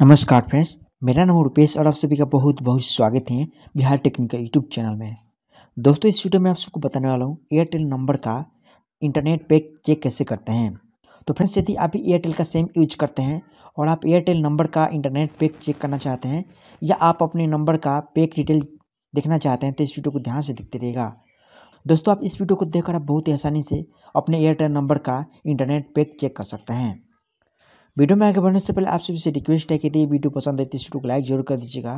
नमस्कार फ्रेंड्स मेरा नाम रुपेश और आप सभी का बहुत बहुत स्वागत है बिहार टेक्निकल यूट्यूब चैनल में दोस्तों इस वीडियो में आप सबको बताने वाला हूँ एयरटेल नंबर का इंटरनेट पैक चेक कैसे करते हैं तो फ्रेंड्स यदि आप एयरटेल का सेम यूज करते हैं और आप एयरटेल नंबर का इंटरनेट पैक चेक करना चाहते हैं या आप अपने नंबर का पैक डिटेल देखना चाहते हैं तो इस वीडियो को ध्यान से देखते रहेगा दोस्तों आप इस वीडियो को देखकर आप बहुत ही आसानी से अपने एयरटेल नंबर का इंटरनेट पैक चेक कर सकते हैं वीडियो में आगे बढ़ने से पहले आप सभी से रिक्वेस्ट है कि यदि वीडियो पसंद है तो इस वीडियो को लाइक जरूर कर दीजिएगा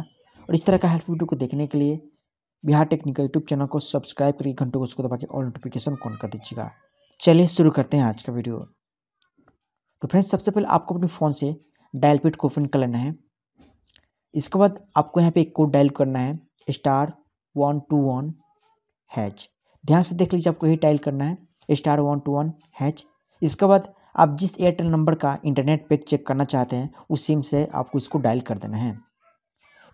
और इस तरह का हेल्प वीडियो को देखने के लिए बिहार टेक्निकल यूट्यूब चैनल को सब्सक्राइब करके घंटों को उसको दबा के ऑल नोटिफिकेशन ऑन कर दीजिएगा चलिए शुरू करते हैं आज का वीडियो तो फ्रेंड्स सबसे पहले आपको अपने फ़ोन से डायल पेड को ओपन कर लेना है इसके बाद आपको यहाँ पे एक कोड डायल करना है star one two one hash ध्यान से देख लीजिए आपको यही डायल करना है star one two one hash इसके बाद आप जिस एयरटेल नंबर का इंटरनेट पैक चेक करना चाहते हैं उस सिम से आपको इसको डायल कर देना है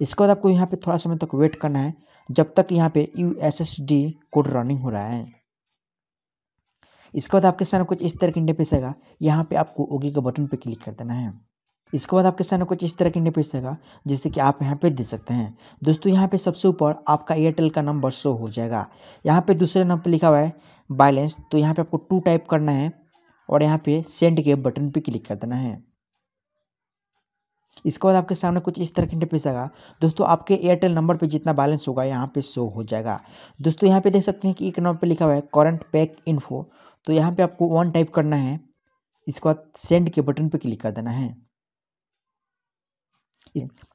इसके बाद आपको यहाँ पे थोड़ा समय तक वेट करना है जब तक यहाँ पे यू कोड रनिंग हो रहा है इसके बाद आपके सामने कुछ इस तरह के इंटरफेस आएगा यहाँ पे आपको ओके के बटन पे क्लिक कर देना है इसके बाद आपके सामने कुछ इस तरह के इंटरफेस आएगा जिससे कि आप यहाँ पे दे सकते हैं दोस्तों यहाँ पे सबसे ऊपर आपका एयरटेल का नंबर शो हो जाएगा यहाँ पे दूसरे नंबर पर लिखा हुआ है बैलेंस तो यहाँ पे आपको टू टाइप करना है और यहाँ पे सेंड के बटन पे क्लिक कर देना है इसके बाद आपके सामने कुछ इस तरह के इंटरफेस आएगा दोस्तों आपके एयरटेल नंबर पे जितना बैलेंस होगा यहाँ पे शो हो जाएगा दोस्तों यहाँ पे देख सकते हैं कि एक नंबर पे लिखा हुआ है करंट पैक इन्फो तो यहाँ पे आपको वन टाइप करना है इसके बाद सेंड के बटन पे क्लिक कर देना है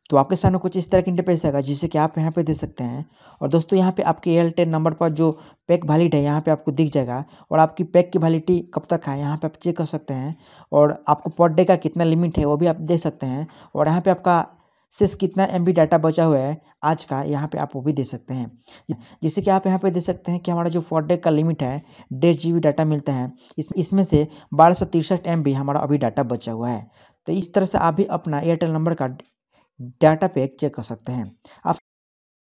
तो आपके सामने कुछ इस तरह की इंटरफेस आएगा जिसे कि आप यहाँ पे दे सकते हैं और दोस्तों यहाँ पे आपके एयरटेल नंबर पर जो पैक वैलिड है यहाँ पे आपको दिख जाएगा और आपकी पैक की वैलिडिटी कब तक है यहाँ पे आप चेक कर सकते हैं और आपको पर डे का कितना लिमिट है वो भी आप देख सकते हैं और यहाँ पर आपका सिर्फ कितना एम डाटा बचा हुआ है आज का यहाँ पे आप वो भी दे सकते हैं जैसे कि आप यहाँ पे दे सकते हैं कि हमारा जो फोर डे का लिमिट है डेढ़ जी डाटा मिलता है इस इसमें से बारह सौ तिरसठ एम हमारा अभी डाटा बचा हुआ है तो इस तरह से आप भी अपना एयरटेल नंबर का डाटा पैक चेक कर सकते हैं आप